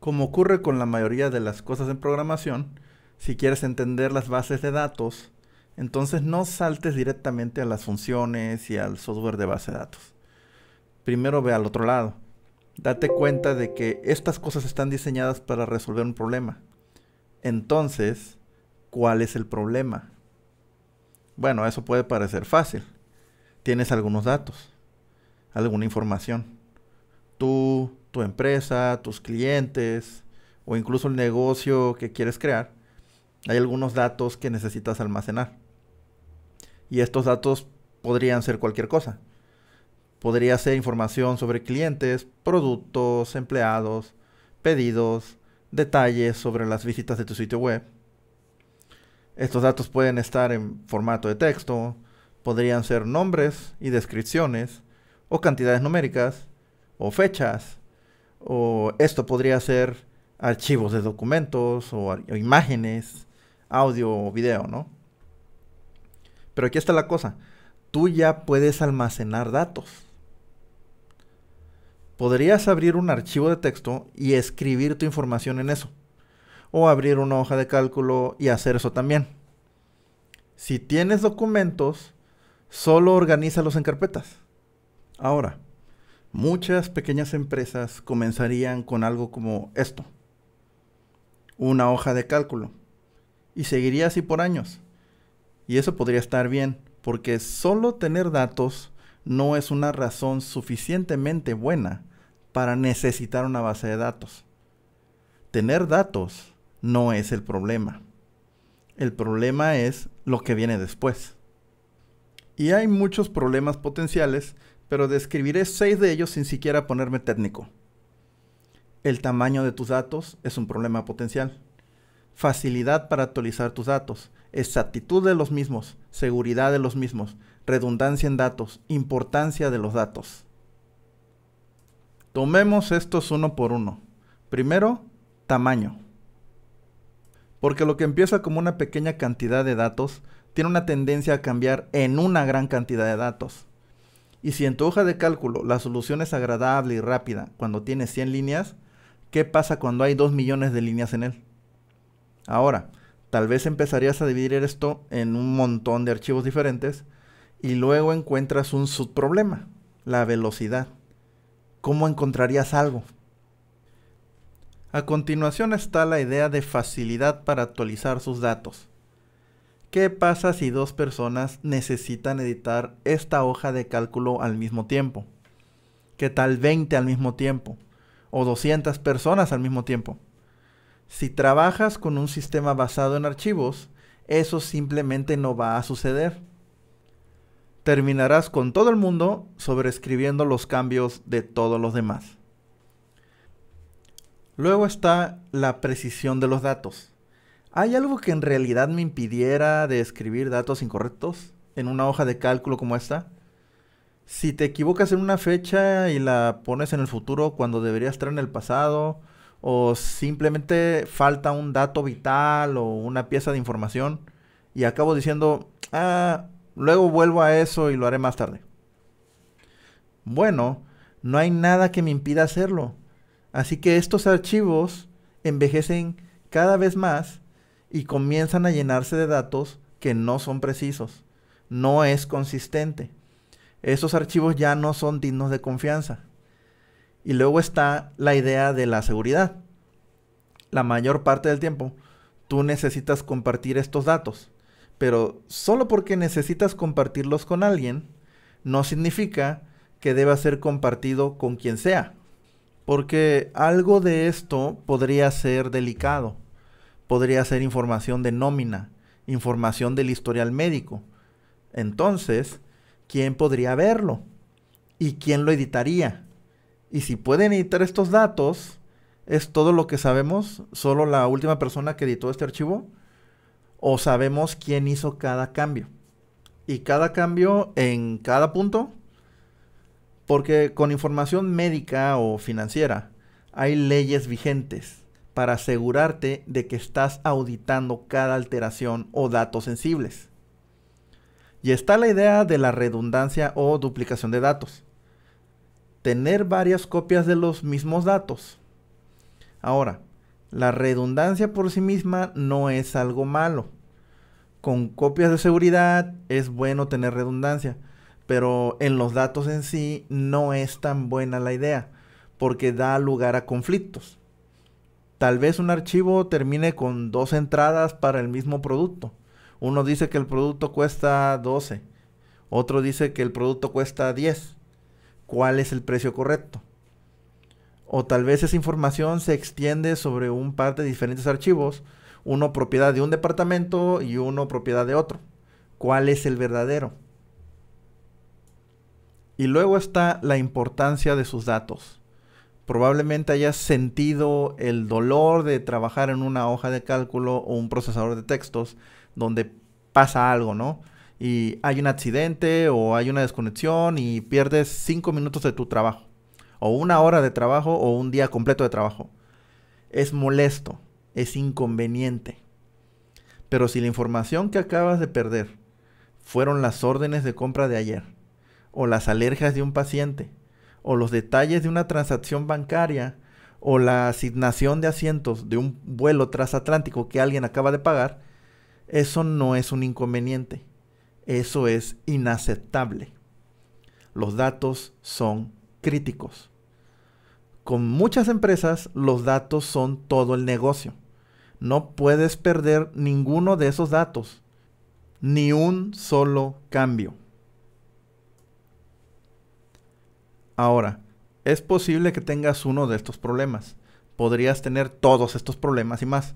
Como ocurre con la mayoría de las cosas en programación, si quieres entender las bases de datos, entonces no saltes directamente a las funciones y al software de base de datos. Primero ve al otro lado. Date cuenta de que estas cosas están diseñadas para resolver un problema. Entonces, ¿cuál es el problema? Bueno, eso puede parecer fácil. Tienes algunos datos, alguna información. Tú tu empresa, tus clientes o incluso el negocio que quieres crear, hay algunos datos que necesitas almacenar. Y estos datos podrían ser cualquier cosa. Podría ser información sobre clientes, productos, empleados, pedidos, detalles sobre las visitas de tu sitio web. Estos datos pueden estar en formato de texto, podrían ser nombres y descripciones, o cantidades numéricas, o fechas, o esto podría ser archivos de documentos o, imágenes, audio o video, ¿no? Pero aquí está la cosa, tú ya puedes almacenar datos. Podrías abrir un archivo de texto y escribir tu información en eso. O abrir una hoja de cálculo y hacer eso también. Si tienes documentos, solo organízalos en carpetas. Ahora, muchas pequeñas empresas comenzarían con algo como esto, una hoja de cálculo, y seguiría así por años. Y eso podría estar bien, porque solo tener datos no es una razón suficientemente buena para necesitar una base de datos. Tener datos no es el problema. El problema es lo que viene después. Y hay muchos problemas potenciales pero describiré seis de ellos sin siquiera ponerme técnico. El tamaño de tus datos es un problema potencial. Facilidad para actualizar tus datos, exactitud de los mismos, seguridad de los mismos, redundancia en datos, importancia de los datos. Tomemos estos uno por uno. Primero, tamaño. Porque lo que empieza como una pequeña cantidad de datos tiene una tendencia a cambiar en una gran cantidad de datos. Y si en tu hoja de cálculo la solución es agradable y rápida cuando tienes 100 líneas, ¿qué pasa cuando hay 2 millones de líneas en él? Ahora, tal vez empezarías a dividir esto en un montón de archivos diferentes y luego encuentras un subproblema, la velocidad. ¿Cómo encontrarías algo? A continuación está la idea de facilidad para actualizar sus datos. ¿Qué pasa si dos personas necesitan editar esta hoja de cálculo al mismo tiempo? ¿Qué tal 20 al mismo tiempo? ¿O 200 personas al mismo tiempo? Si trabajas con un sistema basado en archivos, eso simplemente no va a suceder. Terminarás con todo el mundo sobreescribiendo los cambios de todos los demás. Luego está la precisión de los datos. ¿Hay algo que en realidad me impidiera de escribir datos incorrectos en una hoja de cálculo como esta? Si te equivocas en una fecha y la pones en el futuro cuando debería estar en el pasado, o simplemente falta un dato vital o una pieza de información y acabo diciendo, ah, luego vuelvo a eso y lo haré más tarde. Bueno, no hay nada que me impida hacerlo. Así que estos archivos envejecen cada vez más y comienzan a llenarse de datos que no son precisos. No es consistente. Esos archivos ya no son dignos de confianza. Y luego está la idea de la seguridad. La mayor parte del tiempo tú necesitas compartir estos datos, pero solo porque necesitas compartirlos con alguien no significa que deba ser compartido con quien sea, porque algo de esto podría ser delicado podría ser información de nómina, información del historial médico. Entonces, ¿quién podría verlo? ¿Y quién lo editaría? Y si pueden editar estos datos, ¿es todo lo que sabemos? ¿Solo la última persona que editó este archivo? ¿O sabemos quién hizo cada cambio? Y cada cambio en cada punto. Porque con información médica o financiera hay leyes vigentes para asegurarte de que estás auditando cada alteración o datos sensibles. Y está la idea de la redundancia o duplicación de datos. Tener varias copias de los mismos datos. Ahora, la redundancia por sí misma no es algo malo. Con copias de seguridad es bueno tener redundancia, pero en los datos en sí no es tan buena la idea, porque da lugar a conflictos. Tal vez un archivo termine con dos entradas para el mismo producto. Uno dice que el producto cuesta 12, otro dice que el producto cuesta 10. ¿Cuál es el precio correcto? O tal vez esa información se extiende sobre un par de diferentes archivos, uno propiedad de un departamento y uno propiedad de otro. ¿Cuál es el verdadero? Y luego está la importancia de sus datos probablemente hayas sentido el dolor de trabajar en una hoja de cálculo o un procesador de textos donde pasa algo, ¿no? Y hay un accidente o hay una desconexión y pierdes cinco minutos de tu trabajo, o una hora de trabajo o un día completo de trabajo. Es molesto, es inconveniente. Pero si la información que acabas de perder fueron las órdenes de compra de ayer, o las alergias de un paciente, o los detalles de una transacción bancaria o la asignación de asientos de un vuelo transatlántico que alguien acaba de pagar, eso no es un inconveniente. Eso es inaceptable. Los datos son críticos. Con muchas empresas los datos son todo el negocio. No puedes perder ninguno de esos datos. Ni un solo cambio. Ahora, es posible que tengas uno de estos problemas. Podrías tener todos estos problemas y más.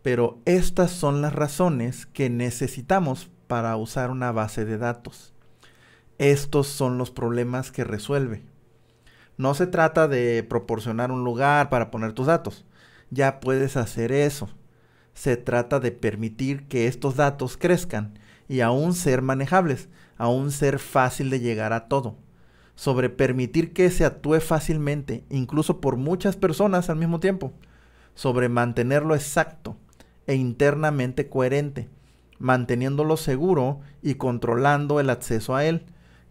Pero estas son las razones que necesitamos para usar una base de datos. Estos son los problemas que resuelve. No se trata de proporcionar un lugar para poner tus datos. Ya puedes hacer eso. Se trata de permitir que estos datos crezcan y aún ser manejables, aún ser fácil de llegar a todo sobre permitir que se actúe fácilmente, incluso por muchas personas al mismo tiempo, sobre mantenerlo exacto e internamente coherente, manteniéndolo seguro y controlando el acceso a él,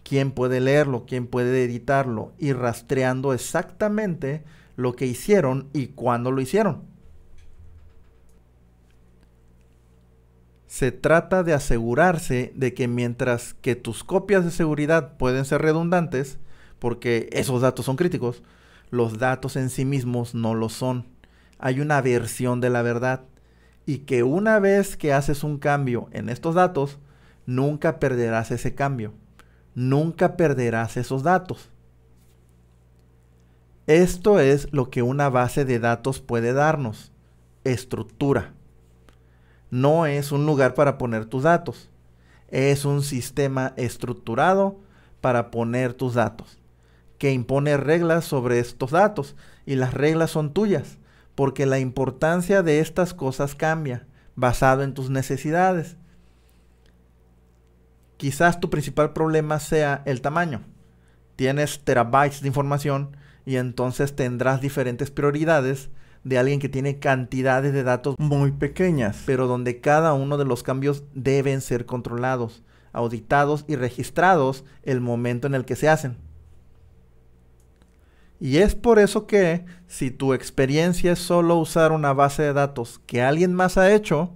quién puede leerlo, quién puede editarlo y rastreando exactamente lo que hicieron y cuándo lo hicieron. se trata de asegurarse de que mientras que tus copias de seguridad pueden ser redundantes, porque esos datos son críticos, los datos en sí mismos no lo son. Hay una versión de la verdad y que una vez que haces un cambio en estos datos, nunca perderás ese cambio. Nunca perderás esos datos. Esto es lo que una base de datos puede darnos. Estructura no es un lugar para poner tus datos. Es un sistema estructurado para poner tus datos, que impone reglas sobre estos datos y las reglas son tuyas, porque la importancia de estas cosas cambia basado en tus necesidades. Quizás tu principal problema sea el tamaño. Tienes terabytes de información y entonces tendrás diferentes prioridades de alguien que tiene cantidades de datos muy pequeñas, pero donde cada uno de los cambios deben ser controlados, auditados y registrados el momento en el que se hacen. Y es por eso que si tu experiencia es solo usar una base de datos que alguien más ha hecho,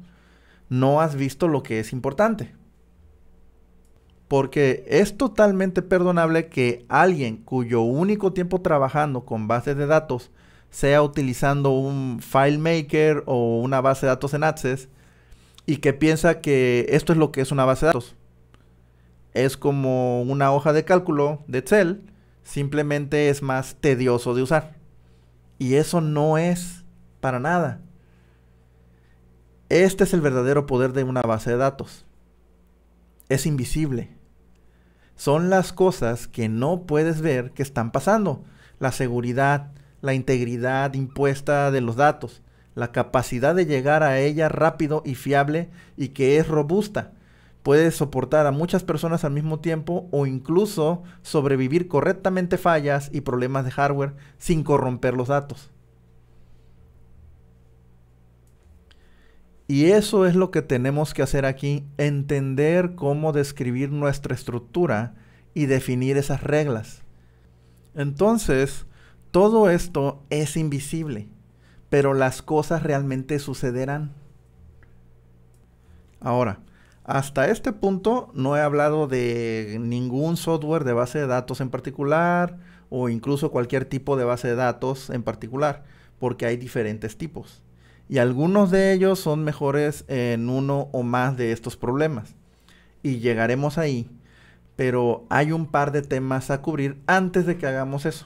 no has visto lo que es importante. Porque es totalmente perdonable que alguien cuyo único tiempo trabajando con bases de datos sea utilizando un FileMaker o una base de datos en Access y que piensa que esto es lo que es una base de datos. Es como una hoja de cálculo de Excel, simplemente es más tedioso de usar. Y eso no es para nada. Este es el verdadero poder de una base de datos. Es invisible. Son las cosas que no puedes ver que están pasando. La seguridad, la integridad impuesta de los datos, la capacidad de llegar a ella rápido y fiable y que es robusta. Puede soportar a muchas personas al mismo tiempo o incluso sobrevivir correctamente fallas y problemas de hardware sin corromper los datos. Y eso es lo que tenemos que hacer aquí, entender cómo describir nuestra estructura y definir esas reglas. Entonces, todo esto es invisible, pero las cosas realmente sucederán. Ahora, hasta este punto no he hablado de ningún software de base de datos en particular o incluso cualquier tipo de base de datos en particular, porque hay diferentes tipos. Y algunos de ellos son mejores en uno o más de estos problemas. Y llegaremos ahí, pero hay un par de temas a cubrir antes de que hagamos eso.